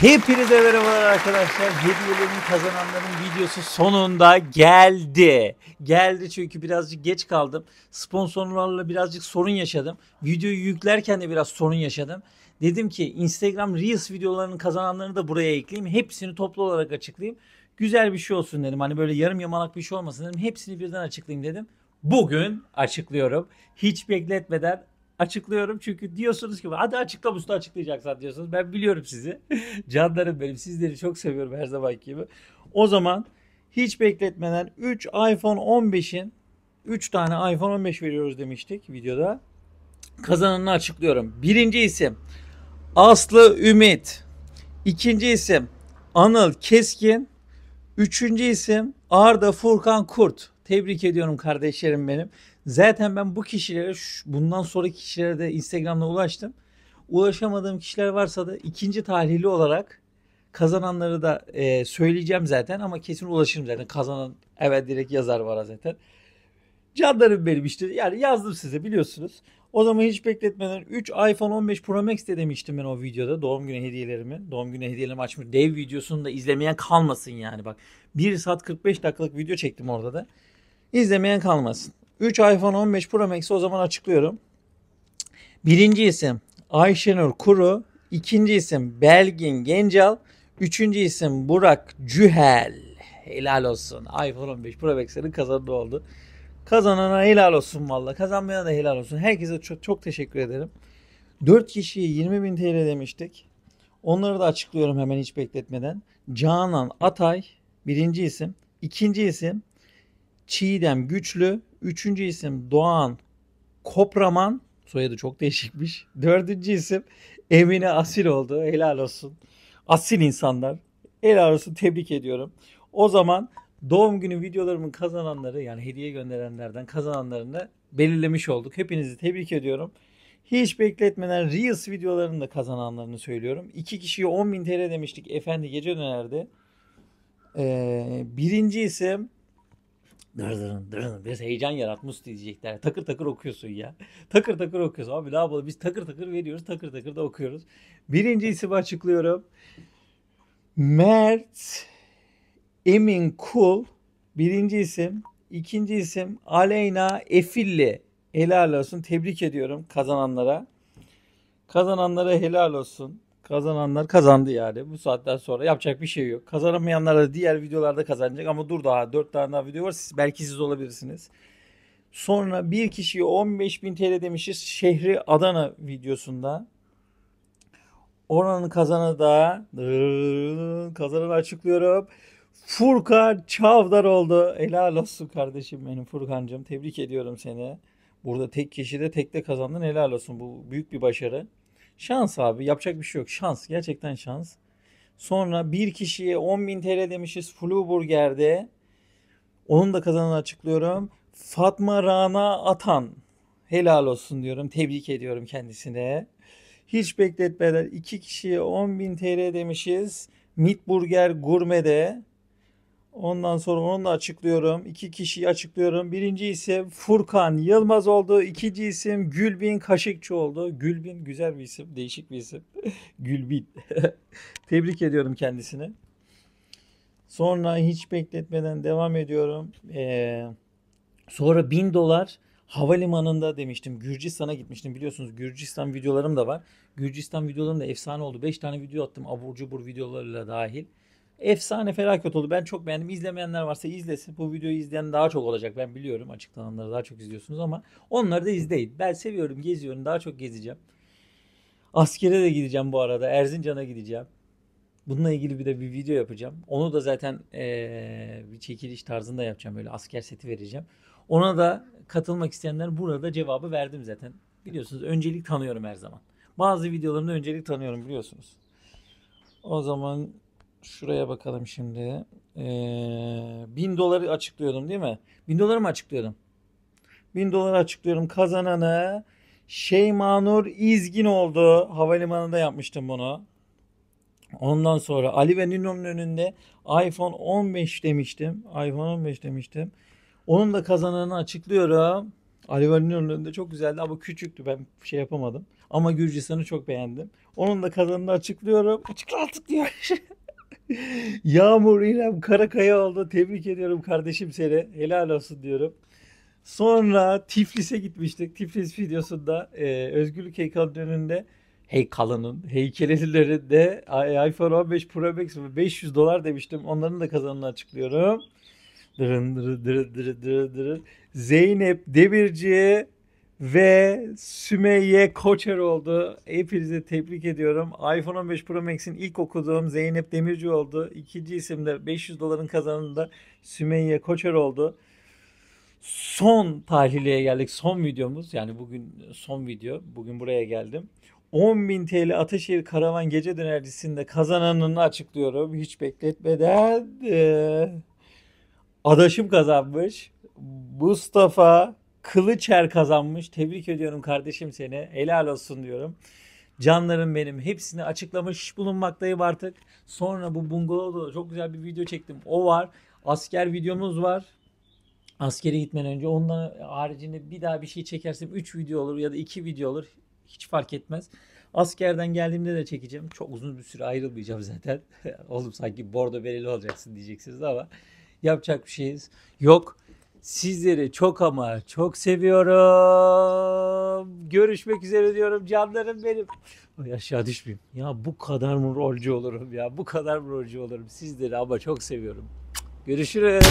Hepinize merhabalar arkadaşlar. hediyelerin kazananların videosu sonunda geldi. Geldi çünkü birazcık geç kaldım. Sponsorlarla birazcık sorun yaşadım. Videoyu yüklerken de biraz sorun yaşadım. Dedim ki Instagram Reels videolarının kazananlarını da buraya ekleyeyim. Hepsini toplu olarak açıklayayım. Güzel bir şey olsun dedim. Hani böyle yarım yamalak bir şey olmasın dedim. Hepsini birden açıklayayım dedim. Bugün açıklıyorum. Hiç bekletmeden açıklıyorum çünkü diyorsunuz ki hadi açıkla usta açıklayacaksan diyorsunuz. Ben biliyorum sizi. Canlarım benim sizleri çok seviyorum her zaman gibi. O zaman hiç bekletmeden 3 iPhone 15'in 3 tane iPhone 15 veriyoruz demiştik videoda. Kazananını açıklıyorum. Birinci isim Aslı Ümit. İkinci isim Anıl Keskin. Üçüncü isim Arda Furkan Kurt. Tebrik ediyorum kardeşlerim benim. Zaten ben bu kişilere bundan sonraki kişilere de Instagram'da ulaştım. Ulaşamadığım kişiler varsa da ikinci tahlili olarak kazananları da e, söyleyeceğim zaten ama kesin ulaşırım zaten. Kazanan evet direkt yazar var zaten. Canlarım benim işte yani yazdım size biliyorsunuz. O zaman hiç bekletmeden 3 iPhone 15 Pro Max de demiştim ben o videoda. Doğum günü hediyelerimi. Doğum günü hediyelerimi açmış. Dev videosunu da izlemeyen kalmasın yani bak. 1 saat 45 dakikalık video çektim orada da. İzlemeyen kalmasın. 3 iPhone 15 Pro Max'i o zaman açıklıyorum. Birinci isim Ayşenur Kuru. ikinci isim Belgin Gencal. Üçüncü isim Burak Cühel. Helal olsun. iPhone 15 Pro Max'lerin kazandı oldu. Kazanana helal olsun valla. Kazanmayana da helal olsun. Herkese çok çok teşekkür ederim. 4 kişiye 20 bin TL demiştik. Onları da açıklıyorum hemen hiç bekletmeden. Canan Atay birinci isim. ikinci isim Çiğdem Güçlü. Üçüncü isim Doğan Kopraman. Soyadı çok değişikmiş. Dördüncü isim Emine Asil oldu. Helal olsun. Asil insanlar. Helal olsun. Tebrik ediyorum. O zaman doğum günü videolarımın kazananları yani hediye gönderenlerden kazananlarını belirlemiş olduk. Hepinizi tebrik ediyorum. Hiç bekletmeden Reels videolarının da kazananlarını söylüyorum. İki kişiye 10.000 TL demiştik. Efendi gece dönerdi. Ee, birinci isim dırın dırın bir heyecan yaratmış diyecekler. Takır takır okuyorsun ya. takır takır okuyorsun. Abi ne yapalım biz takır takır veriyoruz takır takır da okuyoruz. Birinci isim açıklıyorum. Mert Emin Kul birinci isim. İkinci isim Aleyna Efilli. Helal olsun. Tebrik ediyorum kazananlara. Kazananlara helal olsun. Kazananlar kazandı yani. Bu saatten sonra yapacak bir şey yok. Kazanamayanlar da diğer videolarda kazanacak ama dur daha 4 tane daha video var. Siz, belki siz olabilirsiniz. Sonra bir kişiye bin TL demişiz. Şehri Adana videosunda. Oranın kazanı da kazananı açıklıyorum. Furkan Çavdar oldu. Helal olsun kardeşim benim Furkancığım. Tebrik ediyorum seni. Burada tek kişide de tekte kazandın. Helal olsun. Bu büyük bir başarı. Şans abi yapacak bir şey yok. Şans gerçekten şans. Sonra bir kişiye 10.000 TL demişiz Flu Burger'de. Onun da kazananı açıklıyorum. Fatma Rana Atan. Helal olsun diyorum. Tebrik ediyorum kendisine. Hiç bekletmeden iki kişiye 10.000 TL demişiz. Meat Burger Gurme'de. Ondan sonra onu da açıklıyorum. İki kişiyi açıklıyorum. Birinci isim Furkan Yılmaz oldu. İkinci isim Gülbin Kaşıkçı oldu. Gülbin güzel bir isim. Değişik bir isim. Gülbin. Tebrik ediyorum kendisini. Sonra hiç bekletmeden devam ediyorum. Ee, sonra bin dolar havalimanında demiştim. Gürcistan'a gitmiştim biliyorsunuz. Gürcistan videolarım da var. Gürcistan videolarım da efsane oldu. 5 tane video attım abur cubur videolarıyla dahil. Efsane felaket oldu. Ben çok beğendim. İzlemeyenler varsa izlesin. Bu videoyu izleyen daha çok olacak. Ben biliyorum açıklananları daha çok izliyorsunuz ama onları da izleyin. Ben seviyorum, geziyorum. Daha çok gezeceğim. Askere de gideceğim bu arada. Erzincan'a gideceğim. Bununla ilgili bir de bir video yapacağım. Onu da zaten ee, bir çekiliş tarzında yapacağım. Böyle asker seti vereceğim. Ona da katılmak isteyenler burada cevabı verdim zaten. Biliyorsunuz öncelik tanıyorum her zaman. Bazı videolarımda öncelik tanıyorum biliyorsunuz. O zaman şuraya bakalım şimdi. Ee, 1000 doları açıklıyordum değil mi? Bin doları mı açıklıyordum? Bin doları açıklıyorum. Kazananı Şeymanur İzgin oldu. Havalimanında yapmıştım bunu. Ondan sonra Ali ve Nino'nun önünde iPhone 15 demiştim. iPhone 15 demiştim. Onun da kazananı açıklıyorum. Ali ve Nino'nun önünde çok güzeldi ama küçüktü ben şey yapamadım. Ama Gürcistan'ı çok beğendim. Onun da kazananı açıklıyorum. Açıkla artık diyor. Yağmur İrem Karakaya oldu. Tebrik ediyorum kardeşim seni. Helal olsun diyorum. Sonra Tiflis'e gitmiştik. Tiflis videosunda e, Özgürlük Heykalı'nın önünde heykalının, heykellerinde iPhone 15 Pro Max 500 dolar demiştim. Onların da kazanını açıklıyorum. Dırın dırı dırı dırı dırı dırı. Zeynep Demirciye ve Sümeyye Koçer oldu. Hepinizi tebrik ediyorum. iPhone 15 Pro Max'in ilk okuduğum Zeynep Demirci oldu. İkinci isimde 500 doların kazanında Sümeyye Koçer oldu. Son tahliliye geldik. Son videomuz. Yani bugün son video. Bugün buraya geldim. 10.000 TL Ataşehir Karavan Gece Dönercisi'nde kazananını açıklıyorum. Hiç bekletmeden. adaşım kazanmış. Mustafa Kılıçer kazanmış. Tebrik ediyorum kardeşim seni. Helal olsun diyorum. Canlarım benim. Hepsini açıklamış bulunmaktayım artık. Sonra bu bungalovda çok güzel bir video çektim. O var. Asker videomuz var. Askere gitmeden önce. Ondan haricinde bir daha bir şey çekersem 3 video olur ya da 2 video olur. Hiç fark etmez. Askerden geldiğimde de çekeceğim. Çok uzun bir süre ayrılmayacağım zaten. Oğlum sanki bordo belirli olacaksın diyeceksiniz ama yapacak bir şeyiz yok. Sizleri çok ama çok seviyorum. Görüşmek üzere diyorum canlarım benim. Ay aşağı düşmeyeyim. Ya bu kadar mı rolcu olurum ya? Bu kadar mı rolcu olurum? Sizleri ama çok seviyorum. Görüşürüz.